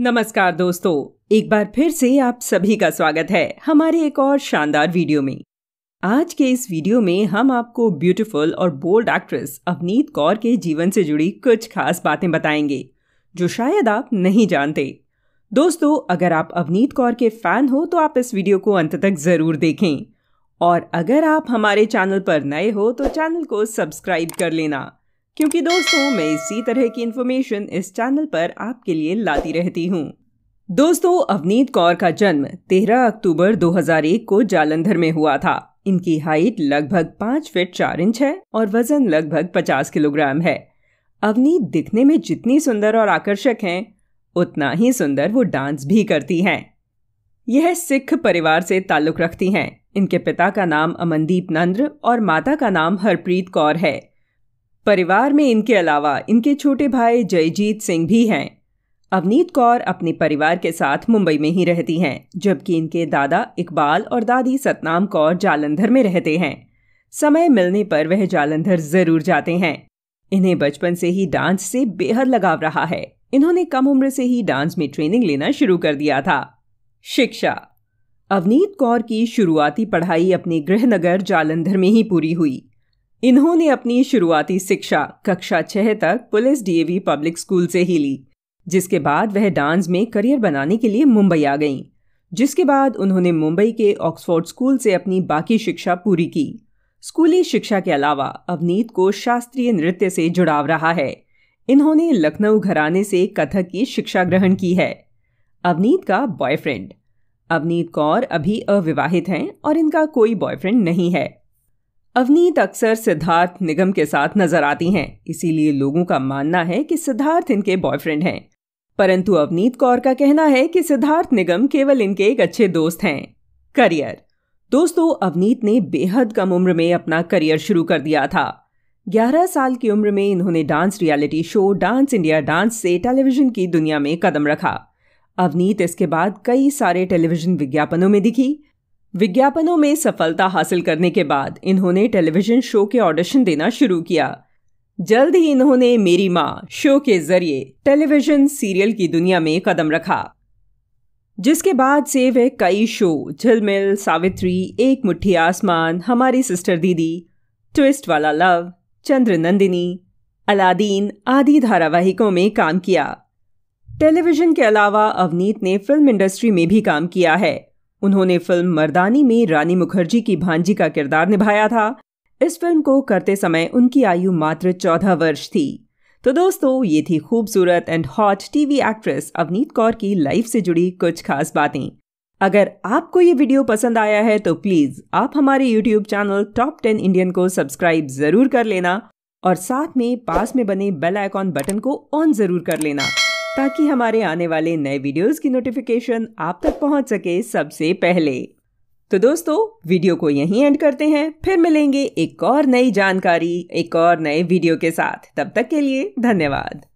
नमस्कार दोस्तों एक बार फिर से आप सभी का स्वागत है हमारे एक और शानदार वीडियो में आज के इस वीडियो में हम आपको ब्यूटीफुल और बोल्ड एक्ट्रेस अवनीत कौर के जीवन से जुड़ी कुछ खास बातें बताएंगे जो शायद आप नहीं जानते दोस्तों अगर आप अवनीत कौर के फैन हो तो आप इस वीडियो को अंत तक ज़रूर देखें और अगर आप हमारे चैनल पर नए हो तो चैनल को सब्सक्राइब कर लेना क्योंकि दोस्तों मैं इसी तरह की इन्फॉर्मेशन इस चैनल पर आपके लिए लाती रहती हूँ दोस्तों अवनीत कौर का जन्म 13 अक्टूबर 2001 को जालंधर में हुआ था इनकी हाइट लगभग पाँच फीट चार इंच है और वजन लगभग पचास किलोग्राम है अवनीत दिखने में जितनी सुंदर और आकर्षक हैं उतना ही सुंदर वो डांस भी करती हैं यह सिख परिवार से ताल्लुक़ रखती हैं इनके पिता का नाम अमनदीप नंद्र और माता का नाम हरप्रीत कौर है परिवार में इनके अलावा इनके छोटे भाई जयजीत सिंह भी हैं अवनीत कौर अपने परिवार के साथ मुंबई में ही रहती हैं जबकि इनके दादा इकबाल और दादी सतनाम कौर जालंधर में रहते हैं समय मिलने पर वह जालंधर जरूर जाते हैं इन्हें बचपन से ही डांस से बेहद लगाव रहा है इन्होंने कम उम्र से ही डांस में ट्रेनिंग लेना शुरू कर दिया था शिक्षा अवनीत कौर की शुरुआती पढ़ाई अपने गृहनगर जालंधर में ही पूरी हुई इन्होंने अपनी शुरुआती शिक्षा कक्षा छह तक पुलिस डीएवी पब्लिक स्कूल से ही ली जिसके बाद वह डांस में करियर बनाने के लिए मुंबई आ गईं जिसके बाद उन्होंने मुंबई के ऑक्सफोर्ड स्कूल से अपनी बाकी शिक्षा पूरी की स्कूली शिक्षा के अलावा अवनीत को शास्त्रीय नृत्य से जुड़ाव रहा है इन्होंने लखनऊ घराने से कथक की शिक्षा ग्रहण की है अवनीत का बॉयफ्रेंड अवनीत कौर अभी अविवाहित हैं और इनका कोई बॉयफ्रेंड नहीं है अवनीत अक्सर सिद्धार्थ निगम के साथ नजर आती हैं इसीलिए लोगों का मानना है कि सिद्धार्थ इनके बॉयफ्रेंड हैं परंतु अवनीत कौर का कहना है कि सिद्धार्थ निगम केवल इनके एक अच्छे दोस्त हैं करियर दोस्तों अवनीत ने बेहद कम उम्र में अपना करियर शुरू कर दिया था 11 साल की उम्र में इन्होंने dance reality show dance India dance से टेलीविजन की दुनिया में कदम रखा अवनीत इसके बाद कई सारे टेलीविजन विज्ञापनों में दिखी विज्ञापनों में सफलता हासिल करने के बाद इन्होंने टेलीविजन शो के ऑडिशन देना शुरू किया जल्द ही इन्होंने मेरी माँ शो के जरिए टेलीविजन सीरियल की दुनिया में कदम रखा जिसके बाद से वे कई शो झिलमिल सावित्री एक मुट्ठी आसमान हमारी सिस्टर दीदी ट्विस्ट वाला लव चंद्र नंदिनी अलादीन आदि धारावाहिकों में काम किया टेलीविजन के अलावा अवनीत ने फिल्म इंडस्ट्री में भी काम किया है उन्होंने फिल्म मर्दानी में रानी मुखर्जी की भांजी का किरदार निभाया था इस फिल्म को करते समय उनकी आयु मात्र चौदह वर्ष थी तो दोस्तों ये थी खूबसूरत and hot TV actress Avneet Kaur की लाइफ से जुड़ी कुछ खास बातें अगर आपको ये वीडियो पसंद आया है तो प्लीज़ आप हमारे YouTube channel top ten Indian को सब्सक्राइब ज़रूर कर लेना और साथ में पास में बने बेल आइकॉन बटन को ऑन ज़रूर कर लेना ताकि हमारे आने वाले नए वीडियोस की नोटिफिकेशन आप तक पहुंच सके सबसे पहले तो दोस्तों वीडियो को यहीं एंड करते हैं फिर मिलेंगे एक और नई जानकारी एक और नए वीडियो के साथ तब तक के लिए धन्यवाद